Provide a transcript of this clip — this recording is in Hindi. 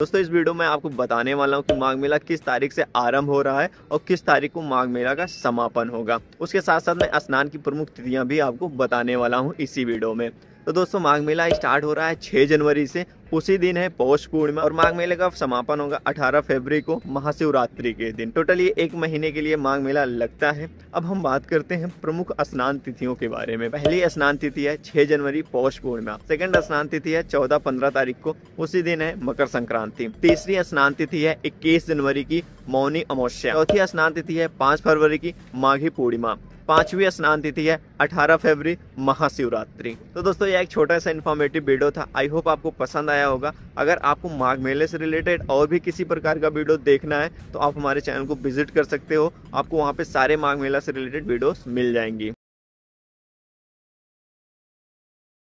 दोस्तों इस वीडियो में आपको बताने वाला हूँ कि माघ मेला किस तारीख से आरंभ हो रहा है और किस तारीख को माघ मेला का समापन होगा उसके साथ साथ मैं स्नान की प्रमुख तिथियां भी आपको बताने वाला हूँ इसी वीडियो में तो दोस्तों माघ मेला स्टार्ट हो रहा है छः जनवरी से उसी दिन है पौष पूर्णिमा और माघ मेले का समापन होगा 18 फरवरी को महाशिवरात्रि के दिन टोटल ये एक महीने के लिए माघ मेला लगता है अब हम बात करते हैं प्रमुख स्नान तिथियों के बारे में पहली स्नान तिथि है 6 जनवरी पौष पूर्णिमा सेकंड स्नान तिथि है 14-15 तारीख को उसी दिन है मकर संक्रांति तीसरी स्नान तिथि है इक्कीस जनवरी की मौनी अमावस्या चौथी स्नान तिथि है पांच फरवरी की माघी पूर्णिमा पांचवी स्नान तिथि है 18 फरवरी महाशिवरात्रि तो दोस्तों यह एक छोटा सा इन्फॉर्मेटिव वीडियो था आई होप आपको पसंद आया होगा अगर आपको माघ मेले से रिलेटेड और भी किसी प्रकार का वीडियो देखना है तो आप हमारे चैनल को विजिट कर सकते हो आपको वहाँ पे सारे माघ मेला से रिलेटेड वीडियोस मिल जाएंगी